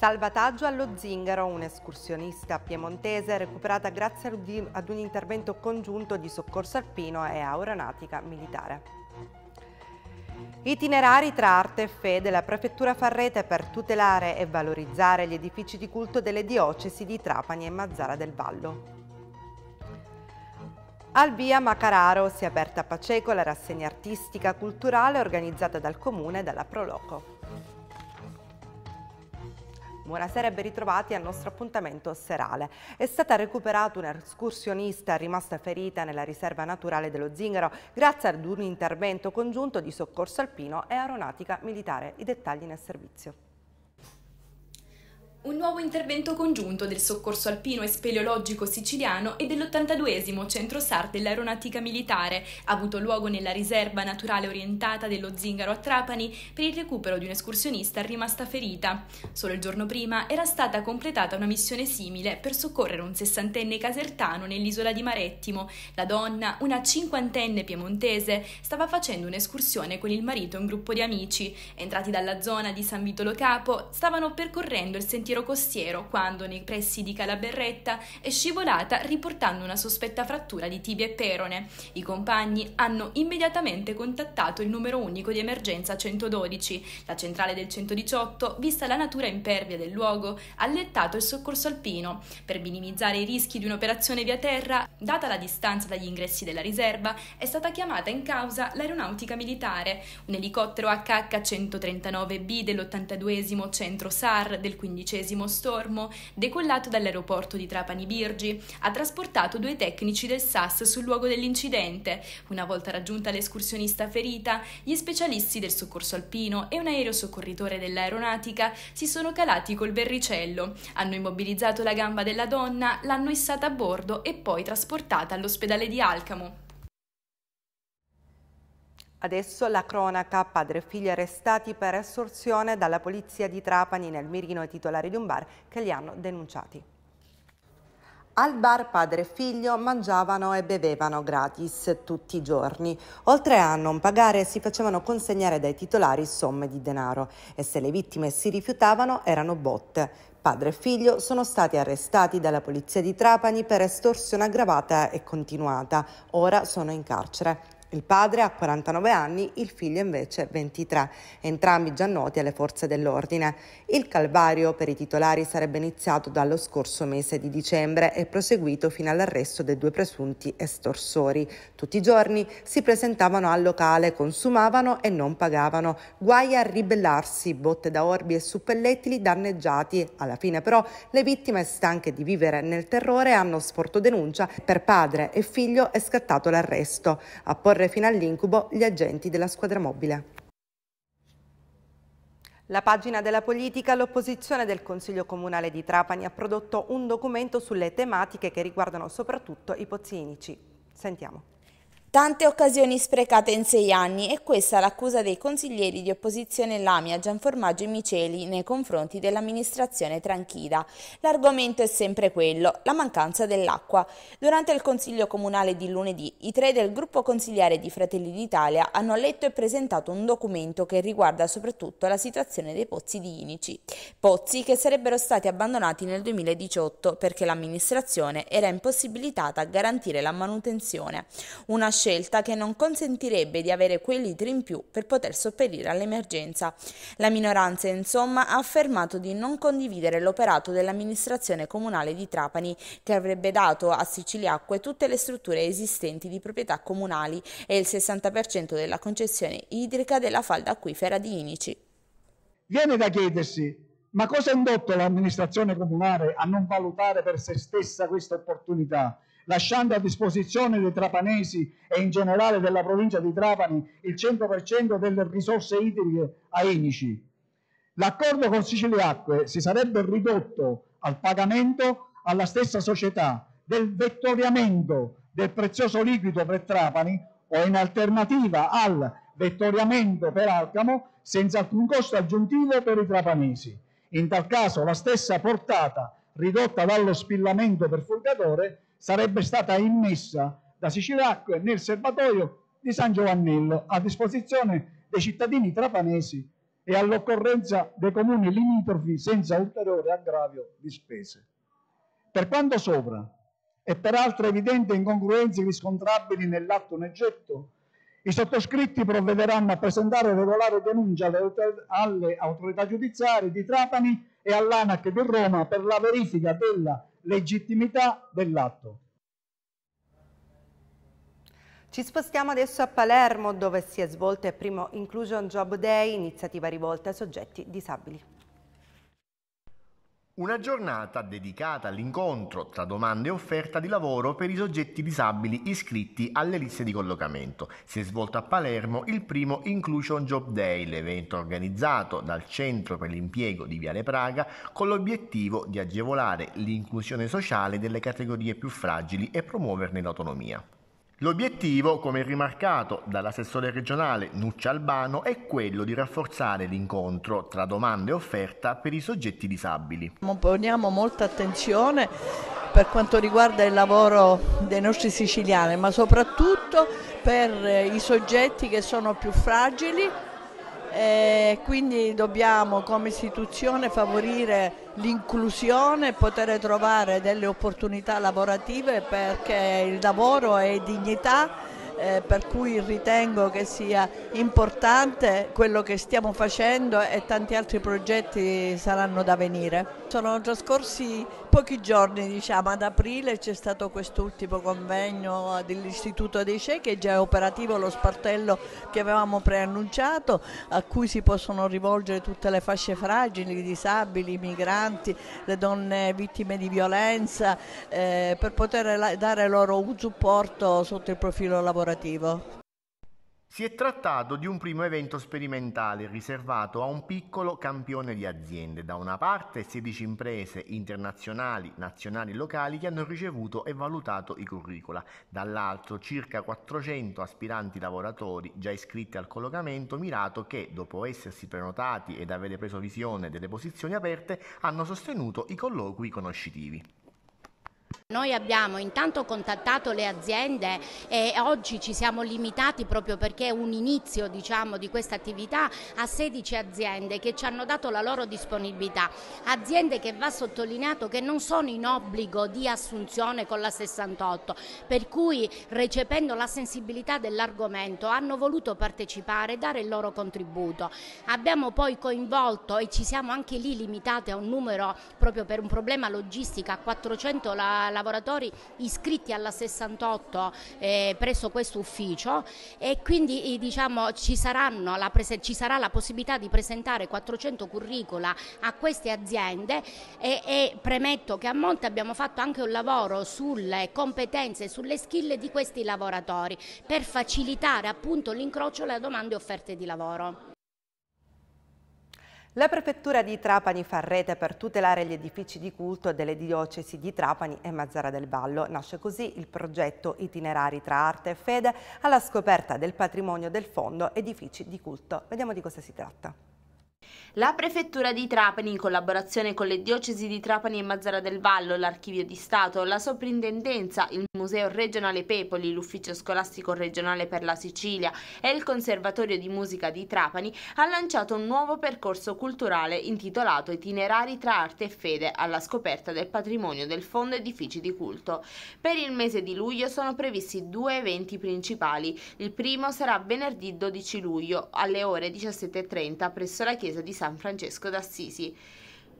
Salvataggio allo Zingaro, un'escursionista piemontese recuperata grazie ad un intervento congiunto di soccorso alpino e aeronautica militare. Itinerari tra arte e fede, la Prefettura fa rete per tutelare e valorizzare gli edifici di culto delle diocesi di Trapani e Mazzara del Vallo. Al via Macararo si è aperta a Paceco la rassegna artistica culturale organizzata dal Comune e dalla Proloco. Mura sarebbe ritrovati al nostro appuntamento serale. È stata recuperata un'escursionista rimasta ferita nella riserva naturale dello Zingaro grazie ad un intervento congiunto di soccorso alpino e aeronautica militare. I dettagli nel servizio. Un nuovo intervento congiunto del soccorso alpino e speleologico siciliano e dell82 82 Centro SAR dell'Aeronautica Militare, ha avuto luogo nella riserva naturale orientata dello Zingaro a Trapani per il recupero di un'escursionista rimasta ferita. Solo il giorno prima era stata completata una missione simile per soccorrere un sessantenne casertano nell'isola di Marettimo. La donna, una cinquantenne piemontese, stava facendo un'escursione con il marito e un gruppo di amici. Entrati dalla zona di San Vitolo Capo, stavano percorrendo il sentiero sentiero costiero quando, nei pressi di Calaberretta, è scivolata riportando una sospetta frattura di tibia e perone. I compagni hanno immediatamente contattato il numero unico di emergenza 112. La centrale del 118, vista la natura impervia del luogo, ha allettato il soccorso alpino. Per minimizzare i rischi di un'operazione via terra, data la distanza dagli ingressi della riserva, è stata chiamata in causa l'aeronautica militare. Un elicottero HH-139B dell'82 Centro SAR del 15 XI Stormo, decollato dall'aeroporto di Trapani Birgi, ha trasportato due tecnici del SAS sul luogo dell'incidente. Una volta raggiunta l'escursionista ferita, gli specialisti del soccorso alpino e un aereo soccorritore dell'aeronautica si sono calati col verricello, hanno immobilizzato la gamba della donna, l'hanno issata a bordo e poi trasportata all'ospedale di Alcamo. Adesso la cronaca, padre e figlia arrestati per estorsione dalla polizia di Trapani nel mirino ai titolari di un bar che li hanno denunciati. Al bar padre e figlio mangiavano e bevevano gratis tutti i giorni. Oltre a non pagare si facevano consegnare dai titolari somme di denaro e se le vittime si rifiutavano erano botte. Padre e figlio sono stati arrestati dalla polizia di Trapani per estorsione aggravata e continuata. Ora sono in carcere. Il padre ha 49 anni, il figlio invece 23, entrambi già noti alle forze dell'ordine. Il calvario per i titolari sarebbe iniziato dallo scorso mese di dicembre e proseguito fino all'arresto dei due presunti estorsori. Tutti i giorni si presentavano al locale, consumavano e non pagavano. Guai a ribellarsi, botte da orbi e suppellettili danneggiati. Alla fine però le vittime stanche di vivere nel terrore hanno sporto denuncia. Per padre e figlio è scattato l'arresto. A porre sottoporre fino all'incubo gli agenti della squadra mobile. La pagina della politica, l'opposizione del Consiglio Comunale di Trapani ha prodotto un documento sulle tematiche che riguardano soprattutto i pozzinici. Sentiamo. Tante occasioni sprecate in sei anni e questa l'accusa dei consiglieri di opposizione Lamia, Gianformaggio e Miceli nei confronti dell'amministrazione Tranchida. L'argomento è sempre quello, la mancanza dell'acqua. Durante il Consiglio Comunale di lunedì, i tre del gruppo consigliare di Fratelli d'Italia hanno letto e presentato un documento che riguarda soprattutto la situazione dei pozzi di Inici. Pozzi che sarebbero stati abbandonati nel 2018 perché l'amministrazione era impossibilitata a garantire la manutenzione. Una scelta che non consentirebbe di avere quei litri in più per poter sopperire all'emergenza. La minoranza, insomma, ha affermato di non condividere l'operato dell'amministrazione comunale di Trapani, che avrebbe dato a Siciliacque tutte le strutture esistenti di proprietà comunali e il 60% della concessione idrica della falda acquifera di Inici. Viene da chiedersi ma cosa ha indotto l'amministrazione comunale a non valutare per se stessa questa opportunità lasciando a disposizione dei trapanesi e in generale della provincia di Trapani il 100% delle risorse idriche a Enici. L'accordo con Siciliacque si sarebbe ridotto al pagamento alla stessa società del vettoriamento del prezioso liquido per Trapani o in alternativa al vettoriamento per Alcamo senza alcun costo aggiuntivo per i trapanesi. In tal caso la stessa portata ridotta dallo spillamento per furgatore sarebbe stata immessa da Sicilacque nel serbatoio di San Giovannello a disposizione dei cittadini trapanesi e all'occorrenza dei comuni limitrofi senza ulteriore aggravio di spese. Per quanto sopra, e per altre evidenti incongruenze riscontrabili nell'atto in oggetto, i sottoscritti provvederanno a presentare regolare denuncia alle autorità giudiziarie di Trapani e all'ANAC di Roma per la verifica della legittimità dell'atto. Ci spostiamo adesso a Palermo dove si è svolto il primo Inclusion Job Day, iniziativa rivolta a soggetti disabili. Una giornata dedicata all'incontro tra domanda e offerta di lavoro per i soggetti disabili iscritti alle liste di collocamento. Si è svolto a Palermo il primo Inclusion Job Day, l'evento organizzato dal Centro per l'impiego di Viale Praga con l'obiettivo di agevolare l'inclusione sociale delle categorie più fragili e promuoverne l'autonomia. L'obiettivo, come rimarcato dall'assessore regionale Nuccia Albano, è quello di rafforzare l'incontro tra domanda e offerta per i soggetti disabili. Poniamo molta attenzione per quanto riguarda il lavoro dei nostri siciliani, ma soprattutto per eh, i soggetti che sono più fragili e quindi dobbiamo come istituzione favorire l'inclusione e poter trovare delle opportunità lavorative perché il lavoro è dignità eh, per cui ritengo che sia importante quello che stiamo facendo e tanti altri progetti saranno da venire. Sono trascorsi pochi giorni, diciamo, ad aprile c'è stato quest'ultimo convegno dell'Istituto dei CEI che è già operativo lo spartello che avevamo preannunciato, a cui si possono rivolgere tutte le fasce fragili, i disabili, i migranti, le donne vittime di violenza, eh, per poter dare loro un supporto sotto il profilo lavorativo. Si è trattato di un primo evento sperimentale riservato a un piccolo campione di aziende, da una parte 16 imprese internazionali, nazionali e locali che hanno ricevuto e valutato i curricula, dall'altro circa 400 aspiranti lavoratori già iscritti al collocamento mirato che, dopo essersi prenotati ed avere preso visione delle posizioni aperte, hanno sostenuto i colloqui conoscitivi. Noi abbiamo intanto contattato le aziende e oggi ci siamo limitati proprio perché è un inizio diciamo, di questa attività a 16 aziende che ci hanno dato la loro disponibilità, aziende che va sottolineato che non sono in obbligo di assunzione con la 68, per cui recependo la sensibilità dell'argomento hanno voluto partecipare e dare il loro contributo. Abbiamo poi coinvolto e ci siamo anche lì limitate a un numero proprio per un problema logistico a 400 la, la lavoratori iscritti alla 68 eh, presso questo ufficio e quindi eh, diciamo, ci, ci, sarà la possibilità di presentare 400 curricula a queste aziende e, e premetto che a Monte abbiamo fatto anche un lavoro sulle competenze e sulle skill di questi lavoratori per facilitare appunto l'incrocio alle domande e offerte di lavoro. La prefettura di Trapani fa rete per tutelare gli edifici di culto delle diocesi di Trapani e Mazzara del Vallo. Nasce così il progetto Itinerari tra arte e fede alla scoperta del patrimonio del fondo edifici di culto. Vediamo di cosa si tratta. La Prefettura di Trapani, in collaborazione con le diocesi di Trapani e Mazzara del Vallo, l'Archivio di Stato, la Soprintendenza, il Museo Regionale Pepoli, l'Ufficio Scolastico Regionale per la Sicilia e il Conservatorio di Musica di Trapani ha lanciato un nuovo percorso culturale intitolato Itinerari tra arte e fede alla scoperta del patrimonio del Fondo Edifici di Culto. Per il mese di luglio sono previsti due eventi principali. Il primo sarà venerdì 12 luglio alle ore 17.30 presso la chiesa di San Francesco d'Assisi.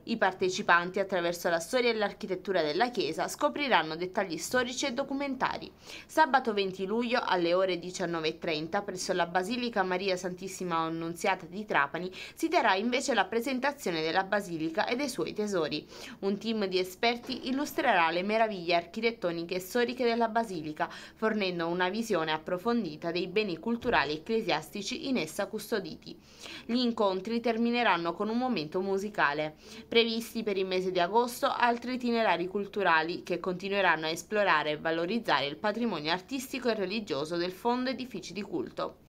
I partecipanti, attraverso la storia e l'architettura della chiesa, scopriranno dettagli storici e documentari. Sabato 20 luglio alle ore 19.30 presso la Basilica Maria Santissima Annunziata di Trapani si terrà invece la presentazione della basilica e dei suoi tesori. Un team di esperti illustrerà le meraviglie architettoniche e storiche della basilica, fornendo una visione approfondita dei beni culturali ecclesiastici in essa custoditi. Gli incontri termineranno con un momento musicale. Previsti per il mese di agosto altri itinerari culturali che continueranno a esplorare e valorizzare il patrimonio artistico e religioso del Fondo Edifici di Culto.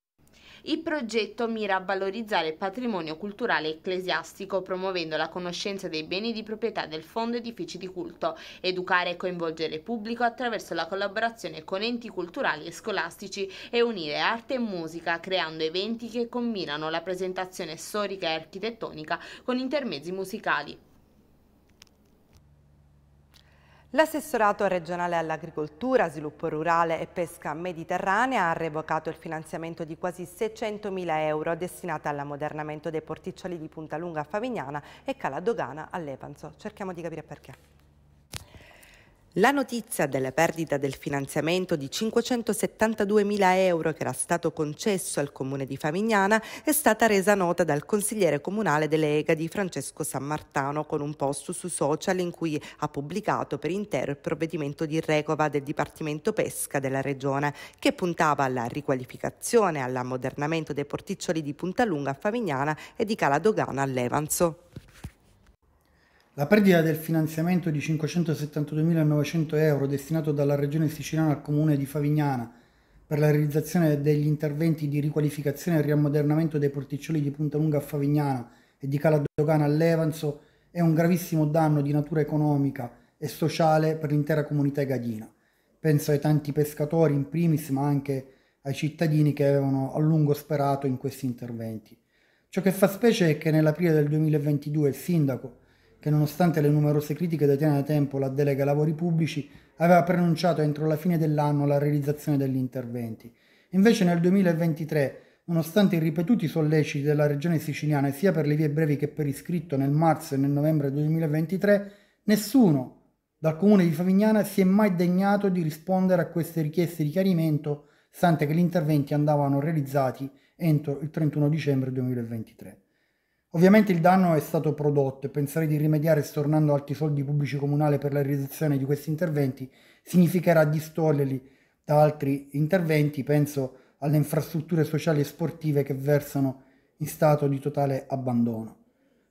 Il progetto mira a valorizzare il patrimonio culturale ecclesiastico promuovendo la conoscenza dei beni di proprietà del Fondo Edifici di Culto, educare e coinvolgere il pubblico attraverso la collaborazione con enti culturali e scolastici e unire arte e musica creando eventi che combinano la presentazione storica e architettonica con intermezzi musicali. L'assessorato regionale all'agricoltura, sviluppo rurale e pesca mediterranea ha revocato il finanziamento di quasi 600.000 euro destinati all'ammodernamento dei porticcioli di Punta Lunga a Favignana e Cala Dogana a Lepanzo. Cerchiamo di capire perché. La notizia della perdita del finanziamento di 572.000 euro che era stato concesso al comune di Famignana è stata resa nota dal consigliere comunale dell'EGA di Francesco San Martano con un post su social in cui ha pubblicato per intero il provvedimento di recova del Dipartimento Pesca della Regione che puntava alla riqualificazione, e all'ammodernamento dei porticcioli di Punta Lunga a Famignana e di Cala Dogana a Levanzo. La perdita del finanziamento di 572.900 euro destinato dalla Regione Siciliana al Comune di Favignana per la realizzazione degli interventi di riqualificazione e riammodernamento dei porticcioli di Punta Lunga a Favignana e di Cala Dogana a Levanzo è un gravissimo danno di natura economica e sociale per l'intera comunità egadina. Penso ai tanti pescatori in primis, ma anche ai cittadini che avevano a lungo sperato in questi interventi. Ciò che fa specie è che nell'aprile del 2022 il sindaco che nonostante le numerose critiche da detiene da tempo la delega ai lavori pubblici, aveva preannunciato entro la fine dell'anno la realizzazione degli interventi. Invece nel 2023, nonostante i ripetuti solleciti della regione siciliana sia per le vie brevi che per iscritto nel marzo e nel novembre 2023, nessuno dal comune di Favignana si è mai degnato di rispondere a queste richieste di chiarimento, stante che gli interventi andavano realizzati entro il 31 dicembre 2023. Ovviamente il danno è stato prodotto e pensare di rimediare stornando altri soldi pubblici comunali per la realizzazione di questi interventi significherà distoglierli da altri interventi, penso alle infrastrutture sociali e sportive che versano in stato di totale abbandono.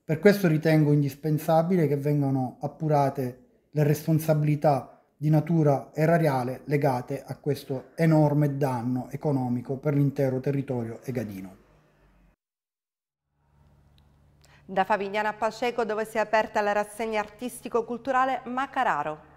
Per questo ritengo indispensabile che vengano appurate le responsabilità di natura erariale legate a questo enorme danno economico per l'intero territorio egadino. Da Favignana a Paceco dove si è aperta la rassegna artistico-culturale Macararo.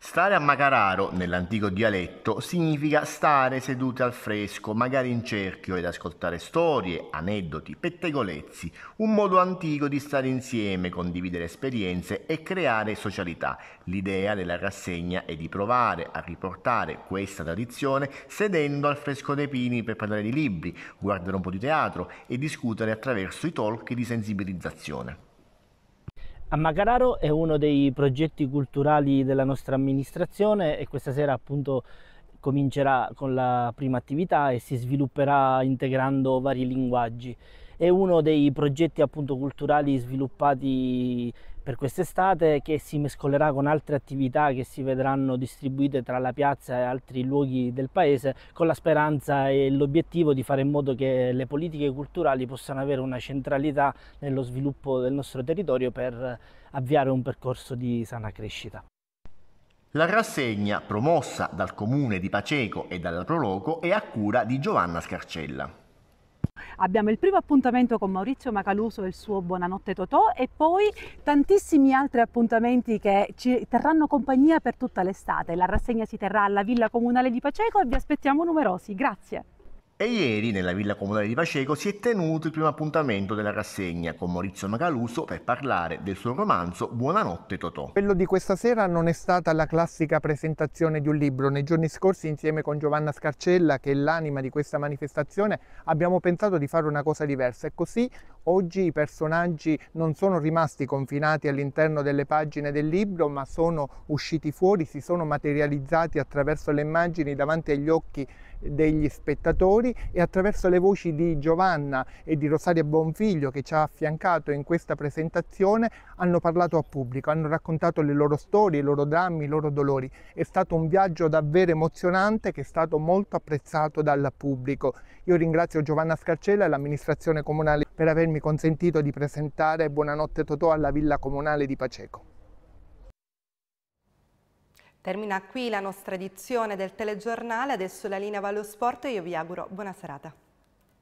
Stare a Macararo, nell'antico dialetto, significa stare sedute al fresco, magari in cerchio ed ascoltare storie, aneddoti, pettegolezzi, un modo antico di stare insieme, condividere esperienze e creare socialità. L'idea della rassegna è di provare a riportare questa tradizione sedendo al fresco dei pini per parlare di libri, guardare un po' di teatro e discutere attraverso i talk di sensibilizzazione. A Macararo è uno dei progetti culturali della nostra amministrazione e questa sera appunto comincerà con la prima attività e si svilupperà integrando vari linguaggi. È uno dei progetti appunto culturali sviluppati per quest'estate che si mescolerà con altre attività che si vedranno distribuite tra la piazza e altri luoghi del paese con la speranza e l'obiettivo di fare in modo che le politiche culturali possano avere una centralità nello sviluppo del nostro territorio per avviare un percorso di sana crescita. La rassegna, promossa dal comune di Paceco e dalla Proloco, è a cura di Giovanna Scarcella. Abbiamo il primo appuntamento con Maurizio Macaluso e il suo Buonanotte Totò e poi tantissimi altri appuntamenti che ci terranno compagnia per tutta l'estate. La rassegna si terrà alla Villa Comunale di Paceco e vi aspettiamo numerosi. Grazie. E ieri nella villa comunale di Paceco si è tenuto il primo appuntamento della rassegna con Maurizio Macaluso per parlare del suo romanzo Buonanotte Totò. Quello di questa sera non è stata la classica presentazione di un libro. Nei giorni scorsi insieme con Giovanna Scarcella, che è l'anima di questa manifestazione, abbiamo pensato di fare una cosa diversa e così oggi i personaggi non sono rimasti confinati all'interno delle pagine del libro, ma sono usciti fuori, si sono materializzati attraverso le immagini davanti agli occhi degli spettatori e attraverso le voci di Giovanna e di Rosaria Bonfiglio che ci ha affiancato in questa presentazione hanno parlato al pubblico, hanno raccontato le loro storie, i loro drammi, i loro dolori. È stato un viaggio davvero emozionante che è stato molto apprezzato dal pubblico. Io ringrazio Giovanna Scarcella e l'amministrazione comunale per avermi consentito di presentare Buonanotte Totò alla Villa Comunale di Paceco. Termina qui la nostra edizione del telegiornale, adesso la linea va allo sport e io vi auguro buona serata.